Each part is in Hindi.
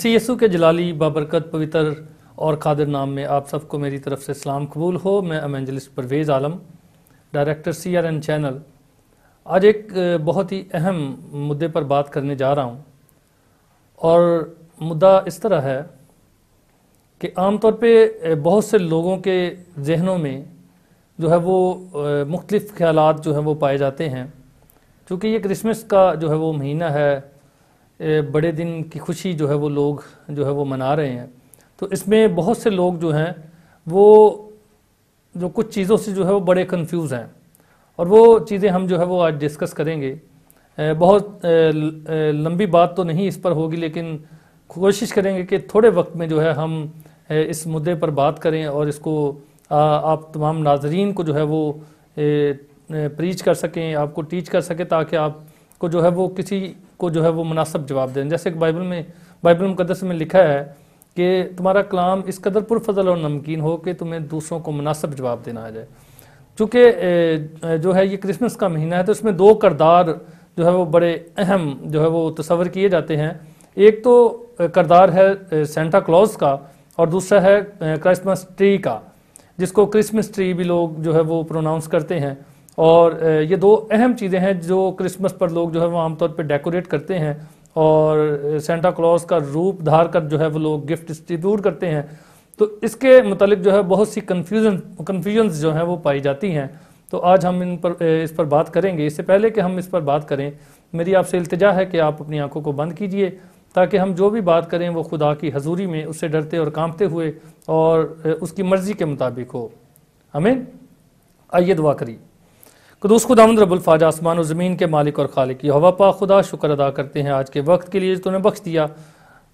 मसी यसु के जलाली बाबरकत पवित्र और खादर नाम में आप सबको मेरी तरफ से सलाम कबूल हो मैं अमेंजलिस्ट Parvez Alam director C R N channel आज एक बहुत ही अहम मुद्दे पर बात करने जा रहा हूँ और मुद्दा इस तरह है कि आमतौर पे बहुत से लोगों के जहनों में जो है वो मुख्तलिफ़ ख्याल जो हैं वो पाए जाते हैं चूँकि ये क्रिसमस का जो है वो महीना है बड़े दिन की खुशी जो है वो लोग जो है वो मना रहे हैं तो इसमें बहुत से लोग जो हैं वो जो कुछ चीज़ों से जो है वो बड़े कंफ्यूज हैं और वो चीज़ें हम जो है वो आज डिस्कस करेंगे बहुत लंबी बात तो नहीं इस पर होगी लेकिन कोशिश करेंगे कि थोड़े वक्त में जो है हम इस मुद्दे पर बात करें और इसको आप तमाम नाजरीन को जो है वो प्रीच कर सकें आपको टीच कर सकें ताकि आपको जो है वो किसी को जो है वो मुनासब जवाब दें जैसे कि बाइबल में बाइबल मुकदस में लिखा है कि तुम्हारा कलाम इस कदर पुरफजल और नमकीन हो कि तुम्हें दूसरों को मुनासब जवाब देना आ जाए चूँकि जो है ये क्रिसमस का महीना है तो इसमें दो करदार जो है वो बड़े अहम जो है वो तस्वर किए जाते हैं एक तो करदार है सेंटा क्लॉज का और दूसरा है क्रिसमस ट्री का जिसको क्रिसमस ट्री भी लोग जो है वो प्रोनाउंस करते हैं और ये दो अहम चीज़ें हैं जो क्रिसमस पर लोग जो है वो आमतौर पर डेकोरेट करते हैं और सेंटा क्लॉज का रूप धार कर जो है वो लोग गिफ्ट डिस्ट्रीब्यूट करते हैं तो इसके मतलब जो है बहुत सी कन्फ्यूजन कन्फ्यूजन्स जो हैं वो पाई जाती हैं तो आज हम इन पर इस पर बात करेंगे इससे पहले कि हम इस पर बात करें मेरी आपसे इल्तजा है कि आप अपनी आंखों को बंद कीजिए ताकि हम जो भी बात करें वो खुदा की हजूरी में उससे डरते और कांपते हुए और उसकी मर्ज़ी के मुताबिक हो हमें आइए दुआ करिए कदूस खुदावंद रबुल्फाज आसमान और ज़मीन के मालिक और खालिक हवा पा खुदा शुक्र अदा करते हैं आज के वक्त के लिए तुमने बख्श दिया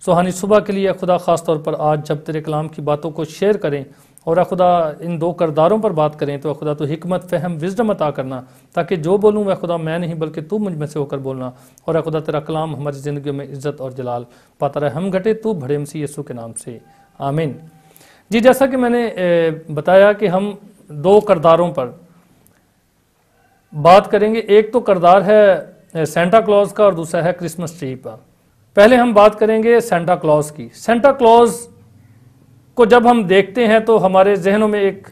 सुहानी सुबह के लिए खुदा ख़ास तौर पर आज जब तेरे कलाम की बातों को शेयर करें और खुदा इन दो करदारों पर बात करें तो खुदा तो हमत फहम विजडम अता करना ताकि जो बोलूँ वह खुदा मैं नहीं बल्कि तू मुझ में से होकर बोलना और खुदा तेरा कलाम हमारी ज़िंदगी में इज़्ज़त और जलाल पाता रहे हम घटे तू भड़े मसी यसु के नाम से आमीन जी जैसा कि मैंने बताया कि हम दो करदारों पर बात करेंगे एक तो करदार है सेंटा क्लॉज का और दूसरा है क्रिसमस ट्री का पहले हम बात करेंगे सेंटा क्लॉज की सेंटा क्लॉज को जब हम देखते हैं तो हमारे जहनों में एक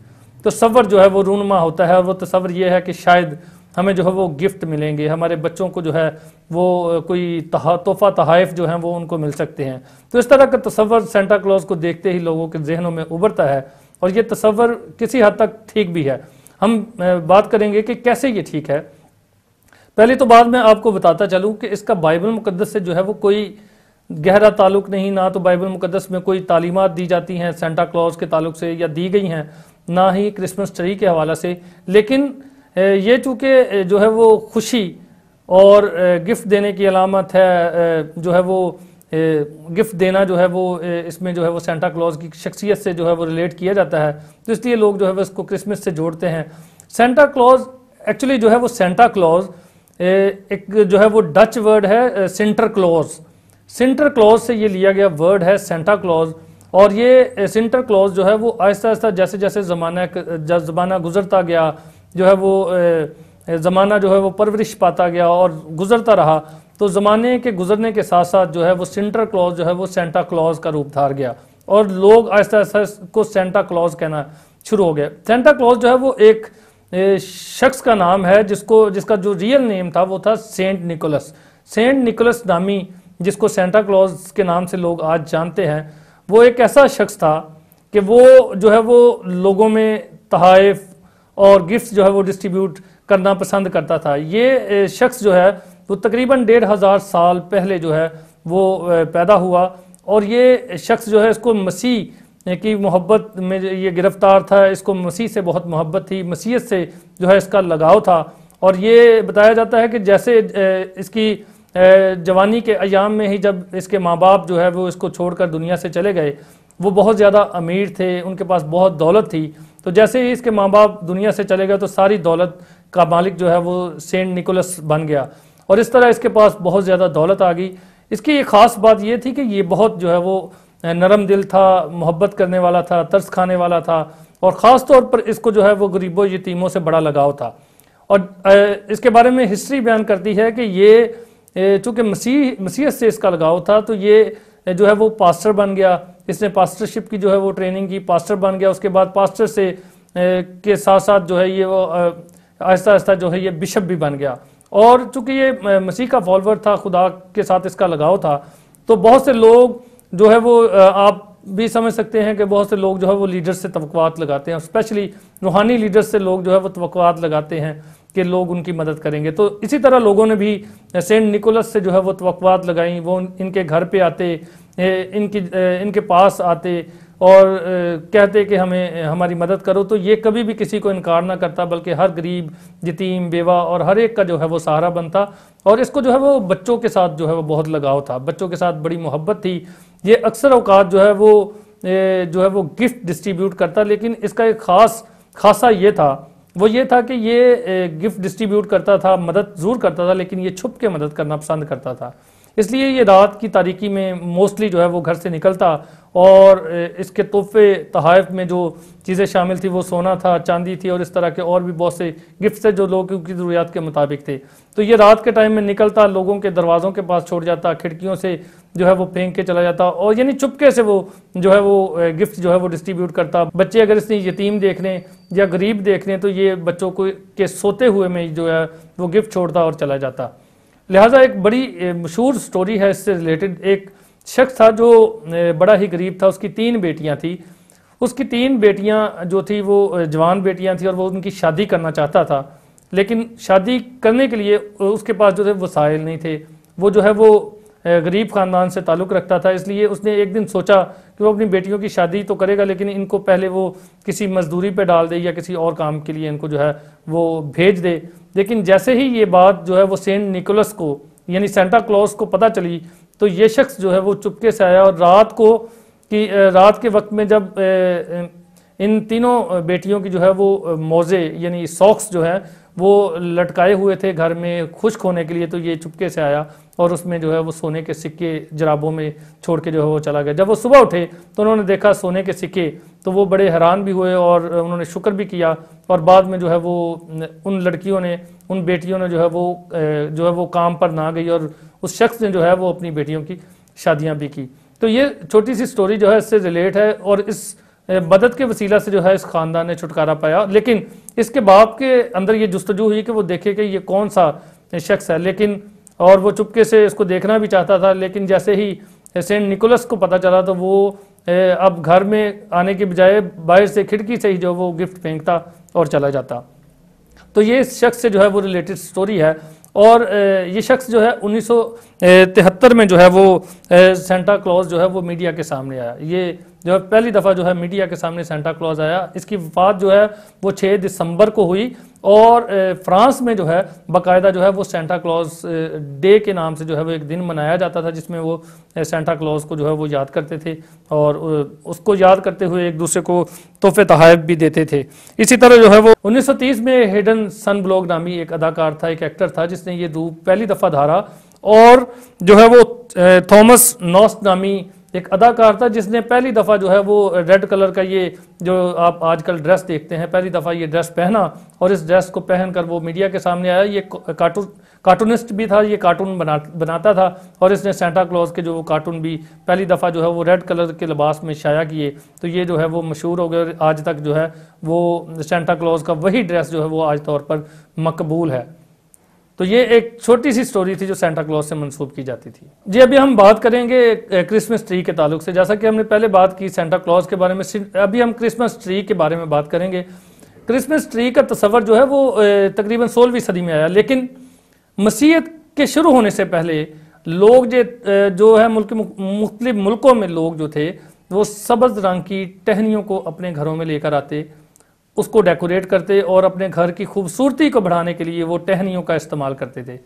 तस्वर जो है वो रूनमा होता है और वो तस्वर ये है कि शायद हमें जो है वो गिफ्ट मिलेंगे हमारे बच्चों को जो है वो कोई तोहफ़ा तहाइफ जो है वो उनको मिल सकते हैं तो इस तरह का तस्वर सेंटा क्लॉज को देखते ही लोगों के जहनों में उभरता है और ये तस्वर किसी हद तक ठीक भी है हम बात करेंगे कि कैसे ये ठीक है पहले तो बाद में आपको बताता चलूं कि इसका बाइबल मुकदस से जो है वो कोई गहरा ताल्लुक नहीं ना तो बाइबल मुकदस में कोई तालीमत दी जाती हैं सेंटा क्लॉज के ताल्लुक से या दी गई हैं ना ही क्रिसमस ट्री के हवाला से लेकिन ये चूंकि जो है वो खुशी और गिफ्ट देने की अलामत है जो है वो गिफ्ट देना जो है वो इसमें जो है वो सेंटा क्लॉज की शख्सियत से जो है वो रिलेट किया जाता है तो इसलिए लोग जो है वो इसको क्रिसमस से जोड़ते हैं सेंटा क्लॉज एक्चुअली जो है वो सेंटा क्लॉज एक जो है वो डच वर्ड है सेंटर क्लॉज सेंटर क्लॉज से ये लिया गया वर्ड है सेंटा क्लॉज और ये सेंटर क्लॉज जो है वो आहिस्ता आहिस्ता जैसे जैसे ज़माना ज़माना गुजरता गया जो है वो ज़माना जो है वो परवरिश पाता गया और गुजरता रहा तो ज़माने के गुजरने के साथ साथ जो है वो सेंटर क्लॉज जो है वो सेंटा क्लॉज का रूप धार गया और लोग आहिस्ता आहिस्ता को सेंटा क्लॉज कहना शुरू हो गया सेंटा क्लॉज जो है वो एक शख्स का नाम है जिसको जिसका जो रियल नेम था वो था सेंट निकोलस सेंट निकोलस नामी जिसको सेंटा क्लॉज के नाम से लोग आज जानते हैं वो एक ऐसा शख्स था कि वो जो है वो लोगों में तहाइफ और गिफ्ट जो है वो डिस्ट्रीब्यूट करना पसंद करता था ये शख्स जो है वो तकरीबन डेढ़ हज़ार साल पहले जो है वो पैदा हुआ और ये शख्स जो है इसको मसीह की मोहब्बत में ये गिरफ़्तार था इसको मसीह से बहुत मोहब्बत थी मसीहत से जो है इसका लगाव था और ये बताया जाता है कि जैसे इसकी जवानी के अयाम में ही जब इसके माँ बाप जो है वो इसको छोड़कर दुनिया से चले गए वो बहुत ज़्यादा अमीर थे उनके पास बहुत दौलत थी तो जैसे ही इसके माँ बाप दुनिया से चले गए तो सारी दौलत का मालिक जो है वो सेंट निकोलस बन गया और इस तरह इसके पास बहुत ज़्यादा दौलत आ गई इसकी एक ख़ास बात ये थी कि ये बहुत जो है वो नरम दिल था मोहब्बत करने वाला था तर्स खाने वाला था और ख़ास तौर पर इसको जो है वो गरीबों यतीमों से बड़ा लगाव था और इसके बारे में हिस्ट्री बयान करती है कि ये चूँकि मसीह मसीहत से इसका लगाव था तो ये जो है वो पास्टर बन गया इसने पास्टरशिप की जो है वो ट्रेनिंग की पास्टर बन गया उसके बाद पास्टर से के साथ साथ जो है ये वो आहिस्ता आहिस्ता जो है ये बिशप भी बन गया और चूंकि ये मसीह का फॉलोअर था खुदा के साथ इसका लगाव था तो बहुत से लोग जो है वो आप भी समझ सकते हैं कि बहुत से लोग जो है वो लीडर्स से तवक़ात लगाते हैं स्पेशली रूहानी लीडर्स से लोग जो है वो तवक़ात लगाते हैं कि लोग उनकी मदद करेंगे तो इसी तरह लोगों ने भी सेंट निकोलस से जो है वो तवक़ात लगाई वो इनके घर पे आते इनकी इनके पास आते और कहते कि हमें हमारी मदद करो तो ये कभी भी किसी को इनकार ना करता बल्कि हर गरीब यतीम बेवा और हर एक का जो है वो सहारा बनता और इसको जो है वो बच्चों के साथ जो है वो बहुत लगाव था बच्चों के साथ बड़ी मोहब्बत थी ये अक्सर अवकात जो है वो जो है वो गिफ्ट डिस्ट्रीब्यूट करता लेकिन इसका एक ख़ास खासा ये था वो ये था कि ये गिफ्ट डिस्ट्रीब्यूट करता था मदद ज़रूर करता था लेकिन ये छुप के मदद करना पसंद करता था इसलिए ये रात की तारीकी में मोस्टली जो है वो घर से निकलता और इसके तोहफे तहफ़ में जो चीज़ें शामिल थी वो सोना था चांदी थी और इस तरह के और भी बहुत से गिफ्ट थे जो लोगों की ज़रूरियात के मुताबिक थे तो ये रात के टाइम में निकलता लोगों के दरवाज़ों के पास छोड़ जाता खिड़कियों से जो है वो फेंक के चला जाता और यानी चुपके से वो जो है वो गिफ्ट जो है वो डिस्ट्रीब्यूट करता बच्चे अगर इसने यतीम देख लें या गरीब देख लें तो ये बच्चों को के सोते हुए में जो है वो गिफ्ट छोड़ता और चला जाता लिहाजा एक बड़ी मशहूर स्टोरी है इससे रिलेटेड एक शख्स था जो बड़ा ही गरीब था उसकी तीन बेटियां थी उसकी तीन बेटियां जो थी वो जवान बेटियां थी और वो उनकी शादी करना चाहता था लेकिन शादी करने के लिए उसके पास जो थे वसाइल नहीं थे वो जो है वो गरीब ख़ानदान से ताल्लुक़ रखता था इसलिए उसने एक दिन सोचा कि वो अपनी बेटियों की शादी तो करेगा लेकिन इनको पहले वो किसी मजदूरी पर डाल दे या किसी और काम के लिए इनको जो है वो भेज दे लेकिन जैसे ही ये बात जो है वो सेंट निकोलस को यानी सेंटा क्लॉस को पता चली तो ये शख्स जो है वो चुपके से आया और रात को कि रात के वक्त में जब इन तीनों बेटियों की जो है वो मोज़े यानी सॉक्स जो है वो लटकाए हुए थे घर में खुश्क होने के लिए तो ये चुपके से आया और उसमें जो है वो सोने के सिक्के जराबों में छोड़ के जो है वो चला गया जब वो सुबह उठे तो उन्होंने देखा सोने के सिक्के तो वो बड़े हैरान भी हुए और उन्होंने शुक्र भी किया और बाद में जो है वो उन लड़कियों ने उन बेटियों ने जो है वो जो है वो काम पर ना गई और उस शख्स ने जो है वो अपनी बेटियों की शादियाँ भी की तो ये छोटी सी स्टोरी जो है इससे रिलेट है और इस मदद के वसीला से जो है इस ख़ानदान ने छुटकारा पाया लेकिन इसके बाप के अंदर ये जस्तजू हुई कि वो देखे कि ये कौन सा शख्स है लेकिन और वो चुपके से इसको देखना भी चाहता था लेकिन जैसे ही सेंट निकोलस को पता चला तो वो अब घर में आने के बजाय बाहर से खिड़की से ही जो वो गिफ्ट फेंकता और चला जाता तो ये इस शख्स से जो है वो रिलेटेड स्टोरी है और ये शख्स जो है उन्नीस में जो है वो सेंटा क्लॉज जो है वो मीडिया के सामने आया ये जो है पहली दफ़ा जो है मीडिया के सामने सेंटा क्लॉज आया इसकी बात जो है वो 6 दिसंबर को हुई और फ्रांस में जो है बाकायदा जो है वो सेंटा क्लॉज डे के नाम से जो है वो एक दिन मनाया जाता था जिसमें वो सेंटा क्लॉज को जो है वो याद करते थे और उसको याद करते हुए एक दूसरे को तोहफे तहफ भी देते थे इसी तरह जो है वो 1930 में हेडन सन ब्लॉग नामी एक अदाकार था एक एक्टर था जिसने ये रूप पहली दफ़ा धारा और जो है वो थॉमस नॉस नामी एक अदाकार था जिसने पहली दफ़ा जो है वो रेड कलर का ये जो आप आजकल ड्रेस देखते हैं पहली दफ़ा ये ड्रेस पहना और इस ड्रेस को पहनकर वो मीडिया के सामने आया ये कार्टून कार्टूनिस्ट भी था ये कार्टून बना बनाता था और इसने सेंटा क्लॉज के जो वो कार्टून भी पहली दफ़ा जो है वो रेड कलर के लिबास में शाया किए तो ये जो है वो मशहूर हो गए और आज तक जो है वो सेंटा क्लॉज का वही ड्रेस जो है वो आज तौर पर मकबूल है तो ये एक छोटी सी स्टोरी थी जो सेंटा क्लॉज से मंसूब की जाती थी जी अभी हम बात करेंगे क्रिसमस ट्री के ताल्लुक से जैसा कि हमने पहले बात की सेंटा क्लॉज के बारे में अभी हम क्रिसमस ट्री के बारे में बात करेंगे क्रिसमस ट्री का तस्वर जो है वो तकरीबन सोलहवीं सदी में आया लेकिन मसीहत के शुरू होने से पहले लोग जे जो है मुल्क मुख्तलिफ मुल्कों में लोग जो थे वो सब्ज़ रंग की टहनियों को अपने घरों में लेकर आते उसको डेकोरेट करते और अपने घर की खूबसूरती को बढ़ाने के लिए वो टहनियों का इस्तेमाल करते थे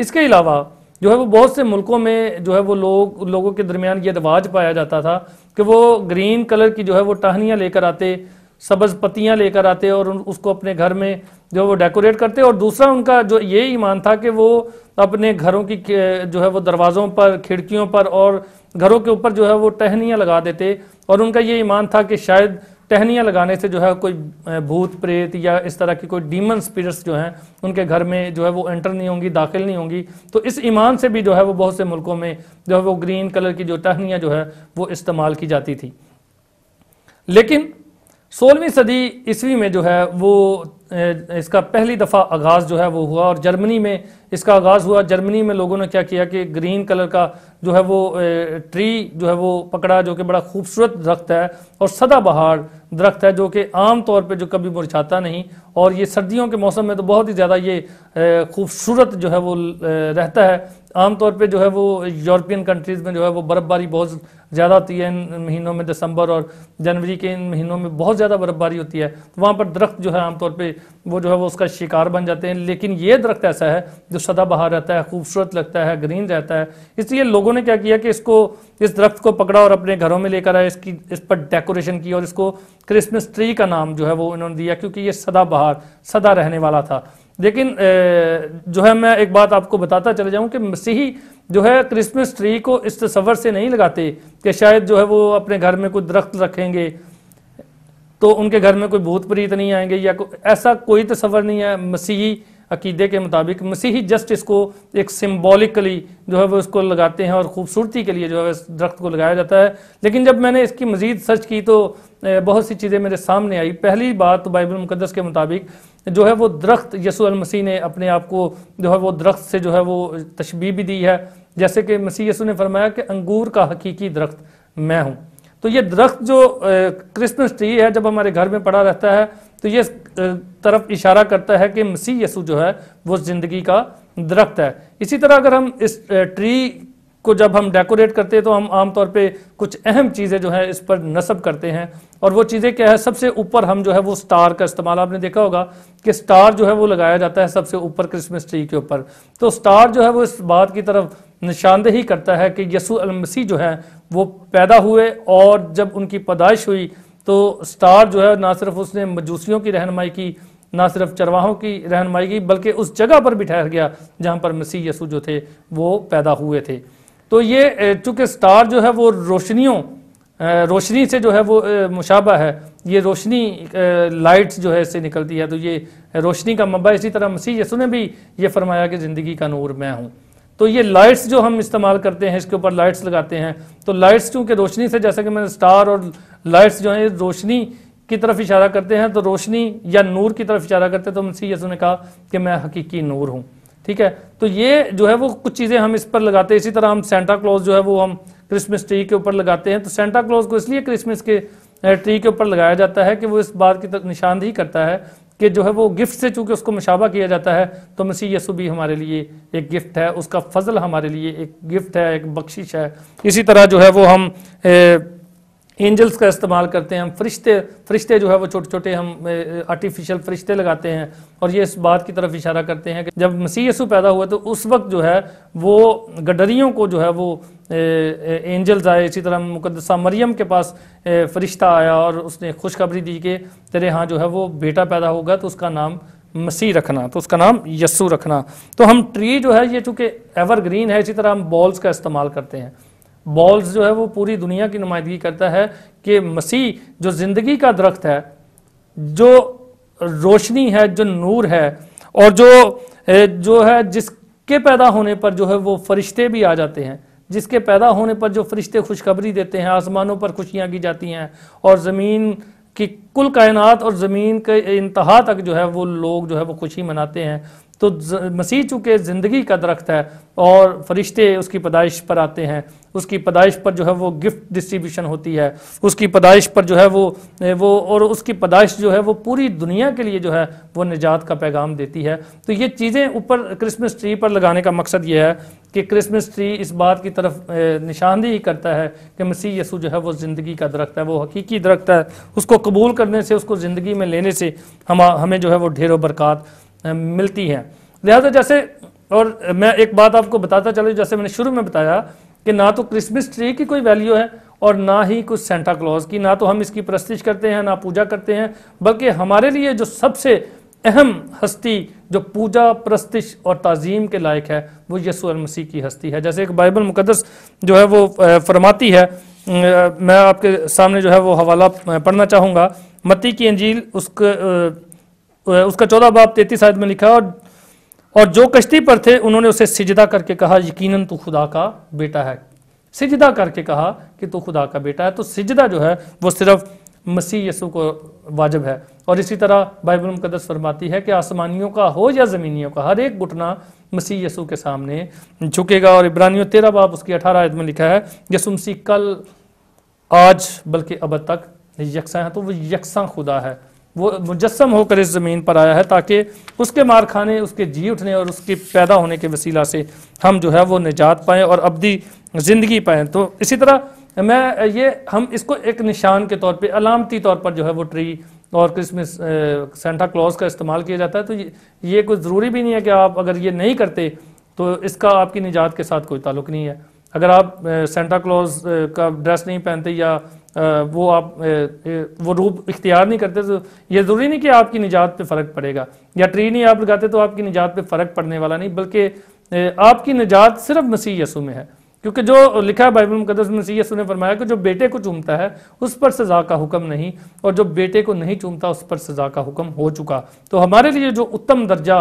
इसके अलावा जो है वो बहुत से मुल्कों में जो है वो लोग लोगों के दरमियान ये रिवाज पाया जाता था कि वो ग्रीन कलर की जो है वो टहनियाँ लेकर आते सब्ज़ पत्तियाँ लेकर आते और उसको अपने घर में जो है वो डेकोरेट करते और दूसरा उनका जो ये ईमान था कि वो अपने घरों की जो है वो दरवाज़ों पर खिड़कियों पर और घरों के ऊपर जो है वो टहनियाँ लगा देते और उनका ये ईमान था कि शायद टहनियाँ लगाने से जो है कोई भूत प्रेत या इस तरह की कोई डीमन स्पिरिट्स जो हैं उनके घर में जो है वो एंटर नहीं होंगी दाखिल नहीं होंगी तो इस ईमान से भी जो है वो बहुत से मुल्कों में जो है वो ग्रीन कलर की जो टहनियाँ जो है वो इस्तेमाल की जाती थी लेकिन सोलहवीं सदी ईस्वी में जो है वो इसका पहली दफ़ा आगाज़ जो है वो हुआ और जर्मनी में इसका आगाज़ हुआ जर्मनी में लोगों ने क्या किया कि ग्रीन कलर का जो है वो ट्री जो है वो पकड़ा जो कि बड़ा खूबसूरत दरख्त है और सदाबहार दरख्त है जो कि आम तौर पे जो कभी मुरझाता नहीं और ये सर्दियों के मौसम में तो बहुत ही ज़्यादा ये खूबसूरत जो है वो रहता है आमतौर पे जो है वो यूरोपियन कंट्रीज़ में जो है वो बर्फ़बारी बहुत ज़्यादा होती है इन महीनों में दिसंबर और जनवरी के इन महीनों में बहुत ज़्यादा बर्फ़बारी होती है तो वहाँ पर दरख्त जो है आमतौर पर वो जो है वो उसका शिकार बन जाते हैं लेकिन ये दरख्त ऐसा है जो सदाबहार रहता है खूबसूरत लगता है ग्रीन रहता है इसलिए लोगों ने क्या किया कि इसको इस दरख्त को पकड़ा और अपने घरों में लेकर आया इसकी इस पर डेकोरेशन की और इसको क्रिसमस ट्री का नाम जो है वो इन्होंने दिया क्योंकि ये सदाबहार सदा रहने वाला था लेकिन जो है मैं एक बात आपको बताता चले जाऊं कि मसीही जो है क्रिसमस ट्री को इस तस्वर से नहीं लगाते कि शायद जो है वो अपने घर में कोई दरख्त रखेंगे तो उनके घर में कोई भूत प्रीत नहीं आएंगे या को, ऐसा कोई तस्वर नहीं है मसीही अकीदे के मुताबिक मसीही जस्ट इसको एक सिम्बॉलिकली जो है वो इसको लगाते हैं और ख़ूबसूरती के लिए जो है इस दरख्त को लगाया जाता है लेकिन जब मैंने इसकी मज़ीद सर्च की तो बहुत सी चीज़ें मेरे सामने आई पहली बात तो बाइबल मुकदस के मुताबिक जो है वो दरख्त यसू मसीह ने अपने आप को जो है वो दरख्त से जो है वो तशबी भी दी है जैसे कि मसीह यसू ने फरमाया कि अंगूर का हकीकी दरख्त मैं हूँ तो ये दरख्त जो क्रिसमस ट्री है जब हमारे घर में पड़ा रहता है तो ये तरफ इशारा करता है कि मसीह यसु जो है वो ज़िंदगी का दरख्त है इसी तरह अगर हम इस ट्री को जब हम डेकोरेट करते हैं तो हम आमतौर पे कुछ अहम चीज़ें जो है इस पर नस्ब करते हैं और वो चीज़ें क्या है सबसे ऊपर हम जो है वो स्टार का इस्तेमाल आपने देखा होगा कि स्टार जो है वो लगाया जाता है सबसे ऊपर क्रिसमस ट्री के ऊपर तो स्टार जो है वो इस बात की तरफ निशानदेही करता है कि यसु अलमसी जो है वो पैदा हुए और जब उनकी पैदाइश हुई तो स्टार जो है ना सिर्फ उसने मजूसियों की रहनमाई की ना सिर्फ चरवाहों की रहनमाई की बल्कि उस जगह पर भी ठहर गया जहाँ पर मसीह यसु जो थे वो पैदा हुए थे तो ये चूँकि स्टार जो है वो रोशनियों रोशनी से जो है वो मुशाबा है ये रोशनी लाइट्स जो है इससे निकलती है तो ये रोशनी का मबा इसी तरह मसीह यसु ने भी ये फरमाया कि ज़िंदगी का नूर मैं हूँ तो ये लाइट्स जो हम इस्तेमाल करते हैं इसके ऊपर लाइट्स लगाते हैं तो लाइट्स चूँकि रोशनी से जैसा कि मैंने स्टार और लाइट्स जो हैं रोशनी की तरफ इशारा करते हैं तो रोशनी या नूर की तरफ इशारा करते हैं तो मुंशी यसू ने कहा कि मैं हकीकी नूर हूँ ठीक है तो ये जो है वो कुछ चीज़ें हम इस पर लगाते हैं इसी तरह हम सेंटा क्लॉज जो है वो हम क्रिसमस ट्री के ऊपर लगाते हैं तो सेंटा क्लॉज को इसलिए क्रिसमस के ट्री के ऊपर लगाया जाता है कि वो इस बात की निशानदेही करता है कि जो है वो गिफ्ट से चूंकि उसको मुशाबा किया जाता है तो मसीह यसु भी हमारे लिए एक गिफ्ट है उसका फजल हमारे लिए एक गिफ्ट है एक बख्शिश है इसी तरह जो है वो हम ए, एंजल्स का इस्तेमाल करते हैं हम फरिश्ते फरिश्ते जो है वो छोटे छोटे हम आर्टिफिशियल फरिश्ते लगाते हैं और ये इस बात की तरफ इशारा करते हैं कि जब मसीह यसु पैदा हुआ तो उस वक्त जो है वो गडरियों को जो है वो एंजल्स आए इसी तरह मुकदसा मरियम के पास फरिश्ता आया और उसने खुशखबरी दी कि तेरे यहाँ जो है वो बेटा पैदा होगा तो उसका नाम मसीह रखना तो उसका नाम यस्सू रखना तो हम ट्री जो है ये चूँकि एवरग्रीन है इसी तरह हम बॉल्स का इस्तेमाल करते हैं बॉल्स जो है वो पूरी दुनिया की नुमाइंदगी करता है कि मसीह जो जिंदगी का दरख्त है जो रोशनी है जो नूर है और जो जो है जिसके पैदा होने पर जो है वो फरिश्ते भी आ जाते हैं जिसके पैदा होने पर जो फरिश्ते खुशखबरी देते हैं आसमानों पर खुशियाँ की जाती हैं और ज़मीन की कुल कायनात और ज़मीन के इंतहा तक जो है वो लोग जो है वो खुशी मनाते हैं तो मसीह चूँकि ज़िंदगी का दरख्त है और फरिश्ते उसकी पैदाइश पर आते हैं उसकी पैदाइश पर जो है वो गिफ्ट डिस्ट्रीब्यूशन होती है उसकी पैदाइश पर जो है वो वो और उसकी पैदाइश जो है वो पूरी दुनिया के लिए जो है वो निजात का पैगाम देती है तो ये चीज़ें ऊपर क्रिसमस ट्री पर लगाने का मकसद ये है कि क्रिसमस ट्री इस बात की तरफ निशानदेही करता है कि मसीह यसू जो है वो ज़िंदगी का दरख्त है वो हकीकी दरख्त है उसको कबूल करने से उसको ज़िंदगी में लेने से हम हमें जो है वो ढेरों वरक़ात मिलती है लिहाजा जैसे और मैं एक बात आपको बताता चलो जैसे मैंने शुरू में बताया कि ना तो क्रिसमस ट्री की कोई वैल्यू है और ना ही कुछ सेंटा क्लॉज की ना तो हम इसकी प्रस्तिश करते हैं ना पूजा करते हैं बल्कि हमारे लिए जो सबसे अहम हस्ती जो पूजा प्रस्तिश और तज़ीम के लायक है वो यसू मसीह की हस्ती है जैसे एक बाइबल मुकदस जो है वो फरमाती है मैं आपके सामने जो है वो हवाला पढ़ना चाहूँगा मती की अंजील उसके उसका चौदह बाप तैतीस आयत में लिखा और और जो कश्ती पर थे उन्होंने उसे सिजदा करके कहा यकीनन तू खुदा का बेटा है सिजदा करके कहा कि तू खुदा का बेटा है तो सिजदा जो है वो सिर्फ मसीह यसु को वाजब है और इसी तरह बाइबल मुकदस फरमाती है कि आसमानियों का हो या ज़मीनियों का हर एक घुटना मसीह यसु के सामने झुकेगा और इब्रानियों तेरह बाप उसकी अठारह आयत में लिखा है यसु मसीह कल आज बल्कि अब तक यकसा है तो वो यकसा खुदा है वो मुजस्म होकर इस ज़मीन पर आया है ताकि उसके मार खाने उसके जी उठने और उसके पैदा होने के वसीला से हम जो है वो निजात पाएँ और अबदी ज़िंदगी पाएँ तो इसी तरह मैं ये हम इसको एक निशान के तौर पर अलामती तौर पर जो है वो ट्री और क्रिसमस सेंटा क्लॉज का इस्तेमाल किया जाता है तो ये, ये कुछ ज़रूरी भी नहीं है कि आप अगर ये नहीं करते तो इसका आपकी निजात के साथ कोई ताल्लुक नहीं है अगर आप सेंटा क्लॉज का ड्रेस नहीं पहनते या वो आप वो रूप इख्तियार नहीं करते तो ये ज़रूरी नहीं कि आपकी निजात पे फ़र्क पड़ेगा या ट्री नहीं आप लगाते तो आपकी निजात पे फ़र्क पड़ने वाला नहीं बल्कि आपकी निजात सिर्फ मसीह यसू में है क्योंकि जो लिखा है बाइबल मुकदस में यसु ने फरमाया कि जो बेटे को चूमता है उस पर सज़ा का हुक्म नहीं और जो बेटे को नहीं चूमता उस पर सज़ा का हुक्म हो चुका तो हमारे लिए जो उत्तम दर्जा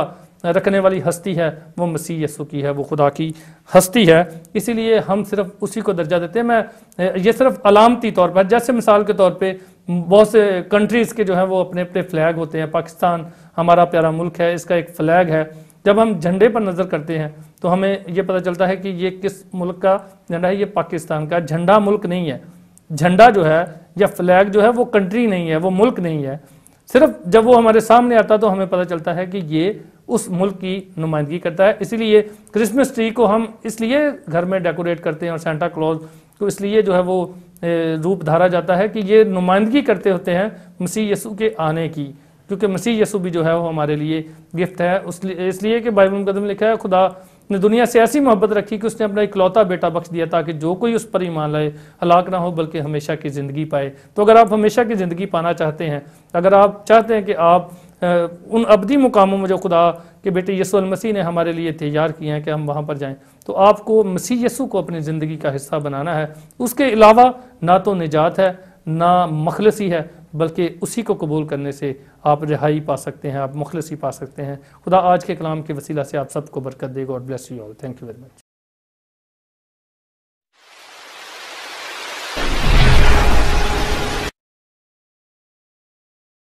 रखने वाली हस्ती है वो मसीह यसु की है वो खुदा की हस्ती है इसीलिए हम सिर्फ उसी को दर्जा देते हैं मैं ये सिर्फ अलामती तौर पर जैसे मिसाल के तौर पे बहुत से कंट्रीज़ के जो हैं वो अपने अपने फ्लैग होते हैं पाकिस्तान हमारा प्यारा मुल्क है इसका एक फ्लैग है जब हम झंडे पर नज़र करते हैं तो हमें ये पता चलता है कि ये किस मुल्क का झंडा है ये पाकिस्तान का झंडा मुल्क नहीं है झंडा जो है या फ्लैग जो है वो कंट्री नहीं है वो मुल्क नहीं है सिर्फ जब वो हमारे सामने आता तो हमें पता चलता है कि ये उस मुल्क की नुमाइंदगी करता है इसीलिए क्रिसमस ट्री को हम इसलिए घर में डेकोरेट करते हैं और सेंटा क्लॉज को इसलिए जो है वो रूप धारा जाता है कि ये नुमाइंदगी करते होते हैं मसीह यसु के आने की क्योंकि मसीह यसु भी जो है वो हमारे लिए गिफ्ट है इसलिए कि बाइबल मुकदम लिखा है खुदा ने दुनिया से ऐसी मोहब्बत रखी कि उसने अपना इकलौता बेटा बख्श दिया ताकि जो कोई उस पर ईमान लाए हलाक ना हो बल्कि हमेशा की ज़िंदगी पाए तो अगर आप हमेशा की ज़िंदगी पाना चाहते हैं अगर आप चाहते हैं कि आप उन अबदी मुकामों में जो खुदा के बेटे यसु मसीह ने हमारे लिए तैयार किए हैं कि हम वहाँ पर जाएं तो आपको मसीह यसु को अपनी ज़िंदगी का हिस्सा बनाना है उसके अलावा ना तो निजात है ना मखलसी है बल्कि उसी को कबूल करने से आप रिहाई पा सकते हैं आप मुखलसी पा सकते हैं खुदा आज के कलाम के वसीला से आप सबको बरकत देगा और bless you all thank you very much